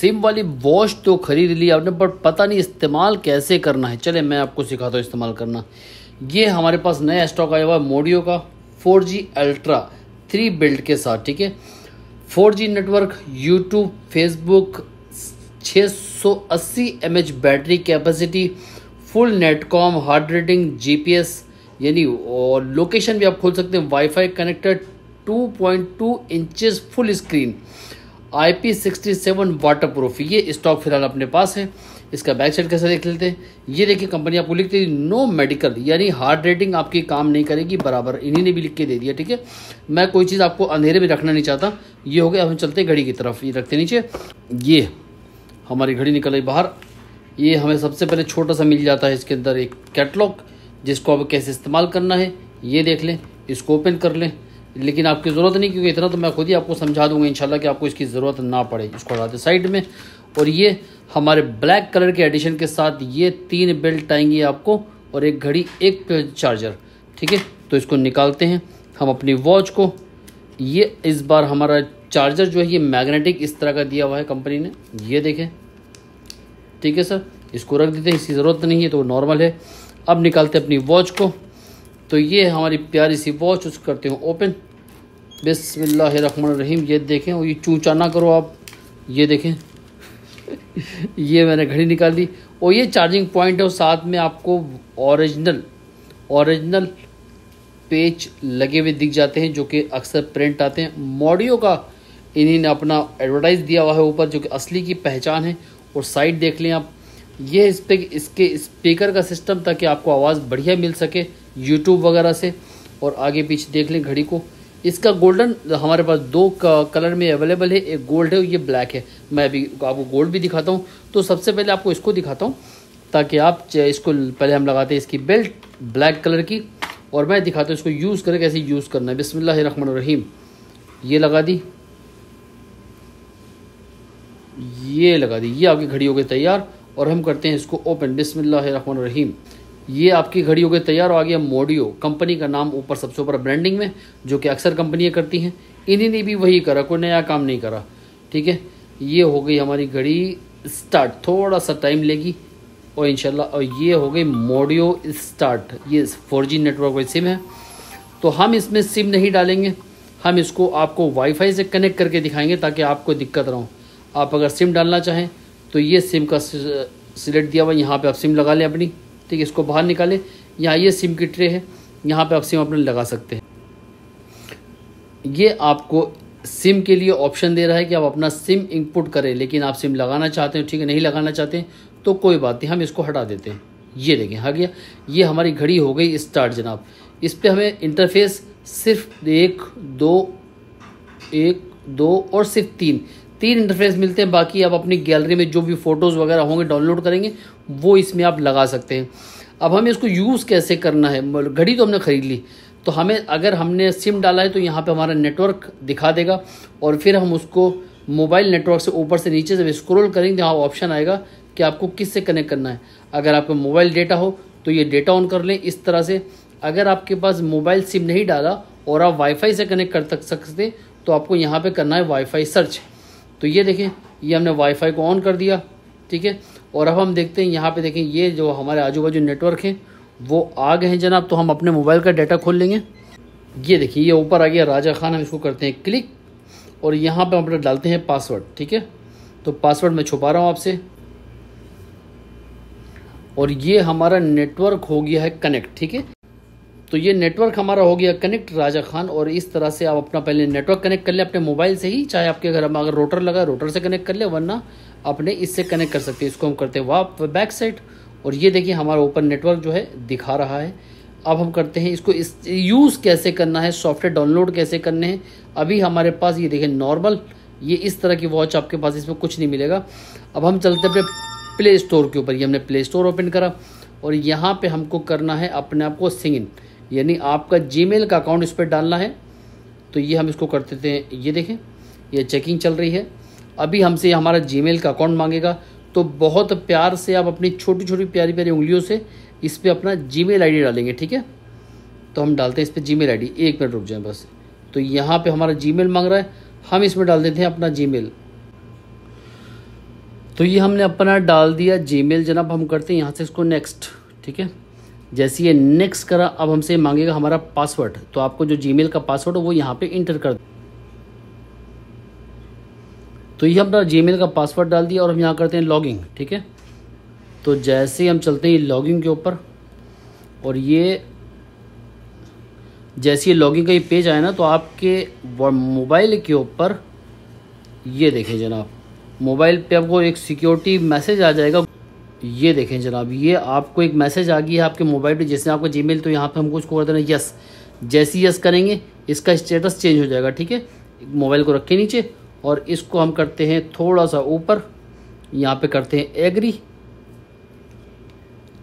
SIM वाली watch तो ख़रीद ली आपने बट पता नहीं इस्तेमाल कैसे करना है चले मैं आपको सिखाता हूँ इस्तेमाल करना ये हमारे पास नया स्टॉक आया हुआ है मोडियो का four G ultra three build के साथ ठीक है four G network YouTube Facebook 680 MH battery capacity full net com hard rating जी यानी और लोकेशन भी आप खोल सकते हैं wifi connected 2.2 inches full screen I P sixty seven water proof ये स्टॉक फिलहाल अपने पास है इसका बैक साइड कैसे देख लेते हैं ये देखिए कंपनी आपको लिखती है नो मेडिकल यानी हार्ड रेटिंग आपकी काम नहीं करेगी बराबर इन्हीं ने भी लिख के दे दिया ठीक है मैं कोई चीज़ आपको अंधेरे में रखना नहीं चाहता ये हो गया हम चलते घड़ी की तरफ ये रखते नीचे ये हमारी घड़ी निकल गई बाहर ये हमें सबसे पहले छोटा सा मिल जाता है इसके अंदर एक कैटलॉग जिसको अब कैसे इस्तेमाल करना है ये देख लें इसको ओपन कर लें लेकिन आपकी ज़रूरत नहीं क्योंकि इतना तो मैं खुद ही आपको समझा दूंगा इंशाल्लाह कि आपको इसकी ज़रूरत ना पड़े इसको हटा दें साइड में और ये हमारे ब्लैक कलर के एडिशन के साथ ये तीन बेल्ट आएंगी आपको और एक घड़ी एक चार्जर ठीक है तो इसको निकालते हैं हम अपनी वॉच को ये इस बार हमारा चार्जर जो है ये मैग्नेटिक इस तरह का दिया हुआ है कंपनी ने ये देखें ठीक है सर इसको रख देते हैं इसकी ज़रूरत नहीं है तो नॉर्मल है अब निकालते हैं अपनी वॉच को तो ये हमारी प्यारी सी वॉच उस करते हैं ओपन रहीम ये देखें और ये चूचा ना करो आप ये देखें ये मैंने घड़ी निकाल दी और ये चार्जिंग पॉइंट है और साथ में आपको ओरिजिनल ओरिजिनल पेज लगे हुए दिख जाते हैं जो कि अक्सर प्रिंट आते हैं मॉडियो का इन्हीं अपना एडवर्टाइज़ दिया हुआ है ऊपर जो कि असली की पहचान है और साइड देख लें आप ये इस पर इसके स्पीकर का सिस्टम ताकि आपको आवाज़ बढ़िया मिल सके यूट्यूब वगैरह से और आगे पीछे देख लें घड़ी को इसका गोल्डन हमारे पास दो कलर में अवेलेबल है एक गोल्ड है और ये ब्लैक है मैं अभी आपको गोल्ड भी दिखाता हूँ तो सबसे पहले आपको इसको दिखाता हूँ ताकि आप इसको पहले हम लगाते हैं इसकी बेल्ट ब्लैक कलर की और मैं दिखाता हूँ इसको यूज़ करें कैसे यूज़ करना है बिसमिल्ल रहीम ये लगा दी ये लगा दी ये आपकी घड़ी हो गई तैयार और हम करते हैं इसको ओपन बिसमिल्ल रहीम ये आपकी घड़ी हो गई तैयार और आ गया मोडियो कंपनी का नाम ऊपर सबसे ऊपर ब्रांडिंग में जो कि अक्सर कंपनियाँ करती हैं इन्हीं ने भी वही करा कोई नया काम नहीं करा ठीक है ये हो गई हमारी घड़ी स्टार्ट थोड़ा सा टाइम लेगी और इनशाला और ये हो गई मोडियो स्टार्ट ये फोर जी नेटवर्क वाली सिम है तो हम इसमें सिम नहीं डालेंगे हम इसको आपको वाईफाई से कनेक्ट करके दिखाएंगे ताकि आपको दिक्कत ना हो आप अगर सिम डालना चाहें तो ये सिम का सिलेक्ट दिया हुआ यहाँ पे आप सिम लगा लें अपनी ठीक है इसको बाहर निकालें यहाँ ये सिम की ट्रे है यहाँ पे आप सिम अपने लगा सकते हैं ये आपको सिम के लिए ऑप्शन दे रहा है कि आप अपना सिम इनपुट करें लेकिन आप सिम लगाना चाहते हैं ठीक है नहीं लगाना चाहते तो कोई बात नहीं हम इसको हटा देते हैं ये देखें हाँ गया ये हमारी घड़ी हो गई स्टार्ट जनाब इस पर हमें इंटरफेस सिर्फ एक दो एक दो और सिर्फ तीन तीन इंटरफेस मिलते हैं बाकी आप अपनी गैलरी में जो भी फ़ोटोज़ वगैरह होंगे डाउनलोड करेंगे वो इसमें आप लगा सकते हैं अब हमें इसको यूज़ कैसे करना है मतलब घड़ी तो हमने ख़रीद ली तो हमें अगर हमने सिम डाला है तो यहाँ पे हमारा नेटवर्क दिखा देगा और फिर हम उसको मोबाइल नेटवर्क से ऊपर से नीचे जब स्क्रॉल करेंगे यहाँ ऑप्शन आएगा कि आपको किस से कनेक्ट करना है अगर आपका मोबाइल डेटा हो तो ये डेटा ऑन कर लें इस तरह से अगर आपके पास मोबाइल सिम नहीं डाला और आप वाईफाई से कनेक्ट कर सकते तो आपको यहाँ पर करना है वाईफाई सर्च तो ये देखें ये हमने वाईफाई को ऑन कर दिया ठीक है और अब हम देखते हैं यहाँ पे देखें ये जो हमारे आजू बाजू नेटवर्क हैं वो आ गए हैं जनाब तो हम अपने मोबाइल का डाटा खोल लेंगे ये देखिए ये ऊपर आ गया राजा खान हम इसको करते हैं क्लिक और यहाँ पे हम अपना डालते हैं पासवर्ड ठीक है तो पासवर्ड मैं छुपा रहा हूँ आपसे और ये हमारा नेटवर्क हो गया है कनेक्ट ठीक है तो ये नेटवर्क हमारा हो गया कनेक्ट राजा खान और इस तरह से आप अपना पहले नेटवर्क कनेक्ट कर ले अपने मोबाइल से ही चाहे आपके घर में अगर रोटर लगा रोटर से कनेक्ट कर ले वरना अपने इससे कनेक्ट कर सकते हैं इसको हम करते हैं वाप बैक साइड और ये देखिए हमारा ओपन नेटवर्क जो है दिखा रहा है अब हम करते हैं इसको इस यूज़ कैसे करना है सॉफ्टवेयर डाउनलोड कैसे करने हैं अभी हमारे पास ये देखिए नॉर्मल ये इस तरह की वॉच आपके पास इसमें कुछ नहीं मिलेगा अब हम चलते अपने प्ले स्टोर के ऊपर ये हमने प्ले स्टोर ओपन करा और यहाँ पे हमको करना है अपने आप को सिंग इन यानी आपका जीमेल का अकाउंट इस पर डालना है तो ये हम इसको करते थे ये देखें ये चेकिंग चल रही है अभी हमसे हमारा जीमेल का अकाउंट मांगेगा तो बहुत प्यार से आप अपनी छोटी छोटी प्यारी प्यारी उंगलियों से इस पर अपना जी मेल डालेंगे ठीक है तो हम डालते हैं इस पर जी मेल एक मिनट रुक जाए बस तो यहाँ पे हमारा जी मांग रहा है हम इसमें डाल देते हैं अपना जी तो ये हमने अपना डाल दिया जी मेल जनाब हम करते हैं यहाँ से इसको नेक्स्ट ठीक है जैसे ये नेक्स्ट करा अब हमसे मांगेगा हमारा पासवर्ड तो आपको जो जी का पासवर्ड है वो यहाँ पे इंटर कर तो ये अपना जीमेल का पासवर्ड डाल दिया और हम यहाँ करते हैं लॉगिंग ठीक है तो जैसे ही हम चलते हैं लॉगिंग के ऊपर और ये जैसे ये लॉगिंग का ये पेज आया ना तो आपके मोबाइल के ऊपर ये देखें जनाब मोबाइल पे आपको एक सिक्योरिटी मैसेज आ जाएगा ये देखें जनाब ये आपको एक मैसेज आ गई है आपके मोबाइल पे जैसे आपको मेल तो यहाँ पे हमको उसको कर देना यस जैसे यस करेंगे इसका स्टेटस चेंज हो जाएगा ठीक है मोबाइल को रखें नीचे और इसको हम करते हैं थोड़ा सा ऊपर यहाँ पे करते हैं एग्री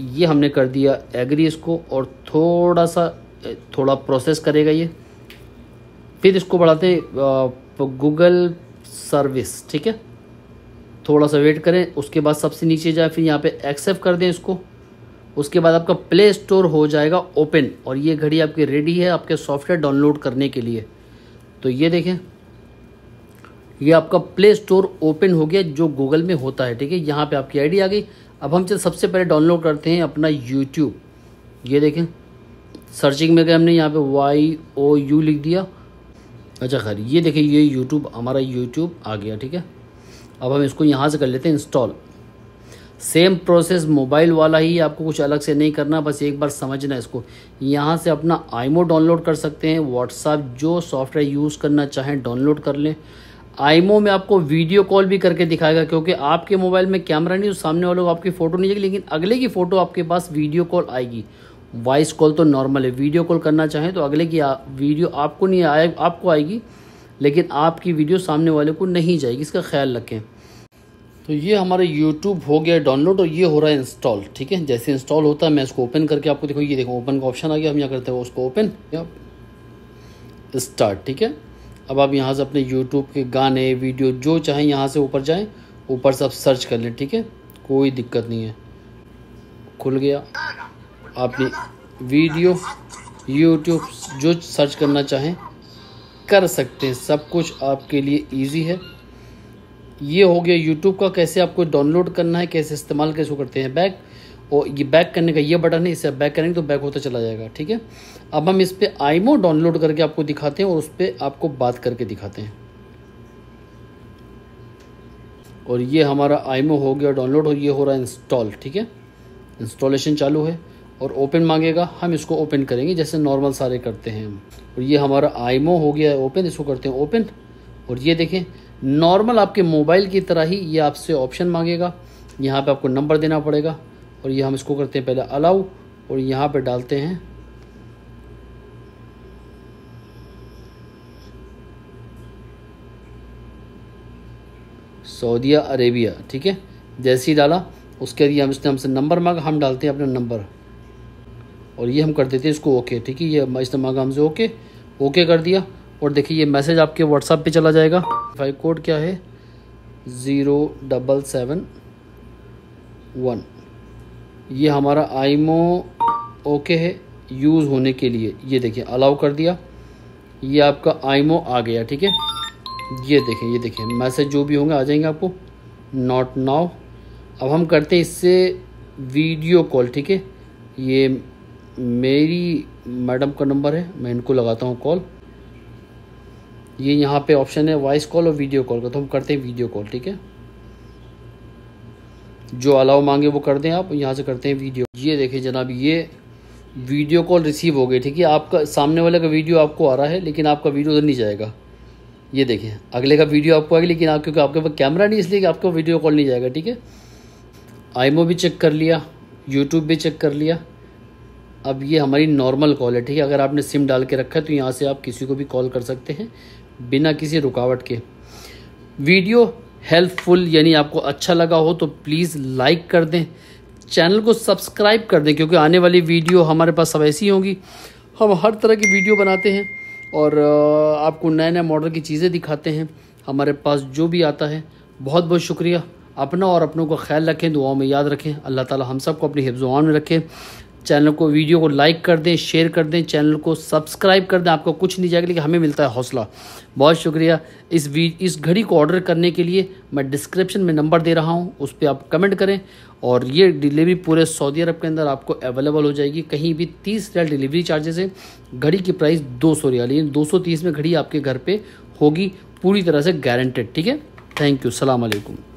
ये हमने कर दिया एग्री इसको और थोड़ा सा थोड़ा प्रोसेस करेगा ये फिर इसको बढ़ाते हैं गूगल सर्विस ठीक है थोड़ा सा वेट करें उसके बाद सबसे नीचे जाए फिर यहाँ पे एक्सेप्ट कर दें इसको उसके बाद आपका प्ले स्टोर हो जाएगा ओपन और ये घड़ी आपकी रेडी है आपके सॉफ्टवेयर डाउनलोड करने के लिए तो ये देखें ये आपका प्ले स्टोर ओपन हो गया जो गूगल में होता है ठीक है यहाँ पे आपकी आईडी आ गई अब हम चल सबसे पहले डाउनलोड करते हैं अपना यूट्यूब ये देखें सर्चिंग में गए हमने यहाँ पे वाई ओ यू लिख दिया अच्छा खैर ये देखें ये यूट्यूब हमारा यूट्यूब आ गया ठीक है अब हम इसको यहाँ से कर लेते हैं इंस्टॉल सेम प्रोसेस मोबाइल वाला ही आपको कुछ अलग से नहीं करना बस एक बार समझना इसको यहाँ से अपना आईमो डाउनलोड कर सकते हैं व्हाट्सअप जो सॉफ्टवेयर यूज़ करना चाहें डाउनलोड कर लें आईमो में आपको वीडियो कॉल भी करके दिखाएगा क्योंकि आपके मोबाइल में कैमरा नहीं तो सामने वालों को आपकी फ़ोटो नहीं जाएगी लेकिन अगले की फ़ोटो आपके पास वीडियो कॉल आएगी वॉइस कॉल तो नॉर्मल है वीडियो कॉल करना चाहें तो अगले की वीडियो आपको नहीं आए आपको आएगी लेकिन आपकी वीडियो सामने वाले को नहीं जाएगी इसका ख्याल रखें तो ये हमारा यूट्यूब हो गया डाउनलोड और ये हो रहा है इंस्टॉल ठीक है जैसे इंस्टॉल होता है मैं इसको ओपन करके आपको देखो ये देखो ओपन का ऑप्शन आ गया हम यहाँ करते हैं उसको ओपन स्टार्ट ठीक है अब आप यहाँ से अपने यूट्यूब के गाने वीडियो जो चाहें यहाँ से ऊपर जाएं ऊपर से आप सर्च कर लें ठीक है कोई दिक्कत नहीं है खुल गया आपने वीडियो यूट्यूब जो सर्च करना चाहें कर सकते हैं सब कुछ आपके लिए ईजी है ये हो गया यूट्यूब का कैसे आपको डाउनलोड करना है कैसे इस्तेमाल कैसे करते हैं बैक और ये बैक करने का ये बटन है इसे आप बैक करेंगे तो बैक होता चला जाएगा ठीक है अब हम इस पर आईमो डाउनलोड करके आपको दिखाते हैं और उस पर आपको बात करके दिखाते हैं और ये हमारा आईमो हो गया डाउनलोड और ये हो रहा है इंस्टॉल ठीक है इंस्टॉलेशन चालू है और ओपन मांगेगा हम इसको ओपन करेंगे जैसे नॉर्मल सारे करते हैं हम और ये हमारा आईमो हो गया है ओपन इसको करते हैं ओपन और ये देखें नॉर्मल आपके मोबाइल की तरह ही ये आपसे ऑप्शन मांगेगा यहाँ पे आपको नंबर देना पड़ेगा और ये हम इसको करते हैं पहले अलाउ और यहाँ पे डालते हैं सऊदी अरेबिया ठीक है जैसे ही डाला उसके लिए हम इसने हमसे नंबर मांगा हम डालते हैं अपना नंबर और ये हम कर देते हैं इसको ओके ठीक है ये इसने मांगा हमसे ओके ओके कर दिया और देखिए ये मैसेज आपके व्हाट्सएप पे चला जाएगा फाइव कोड क्या है ज़ीरो डबल सेवन वन ये हमारा आईमो ओके है यूज़ होने के लिए ये देखिए अलाउ कर दिया ये आपका आईमो आ गया ठीक है ये देखें ये देखें मैसेज जो भी होंगे आ जाएंगे आपको नॉट नाउ अब हम करते हैं इससे वीडियो कॉल ठीक है ये मेरी मैडम का नंबर है मैं इनको लगाता हूँ कॉल ये यहाँ पे ऑप्शन है वॉइस कॉल और वीडियो कॉल का तो हम करते हैं वीडियो कॉल ठीक है जो अलाउ मांगे वो कर दें आप यहाँ से करते हैं वीडियो ये देखिए जनाब ये वीडियो कॉल रिसीव हो गई ठीक है आपका सामने वाले का वीडियो आपको आ रहा है लेकिन आपका वीडियो उधर नहीं जाएगा ये देखिए अगले का वीडियो आपको आएगा लेकिन आप क्योंकि आपके पास कैमरा नहीं इसलिए कि आपका वीडियो कॉल नहीं जाएगा ठीक है आईमो भी चेक कर लिया यूट्यूब भी चेक कर लिया अब ये हमारी नॉर्मल कॉल है ठीक है अगर आपने सिम डाल के रखा है तो यहाँ से आप किसी को भी कॉल कर सकते हैं बिना किसी रुकावट के वीडियो हेल्पफुल यानी आपको अच्छा लगा हो तो प्लीज़ लाइक कर दें चैनल को सब्सक्राइब कर दें क्योंकि आने वाली वीडियो हमारे पास सब ऐसी होंगी हम हर तरह की वीडियो बनाते हैं और आपको नए नए मॉडल की चीज़ें दिखाते हैं हमारे पास जो भी आता है बहुत बहुत शुक्रिया अपना और अपनों का ख्याल रखें दुआओं में याद रखें अल्लाह ताला हम सबको अपनी हिफ्ज़ान में रखें चैनल को वीडियो को लाइक कर दें शेयर कर दें चैनल को सब्सक्राइब कर दें आपको कुछ नहीं जाएगा लेकिन हमें मिलता है हौसला बहुत शुक्रिया इस वी इस घड़ी को ऑर्डर करने के लिए मैं डिस्क्रिप्शन में नंबर दे रहा हूँ उस पर आप कमेंट करें और ये डिलीवरी पूरे सऊदी अरब के अंदर आपको अवेलेबल हो जाएगी कहीं भी तीस रियाल डिलीवरी चार्जेस है घड़ी की प्राइस दो सौ रियाल यानी दो सौ तीस में घड़ी आपके घर पर होगी पूरी तरह से गारंटेड ठीक है थैंक यू सलामकुम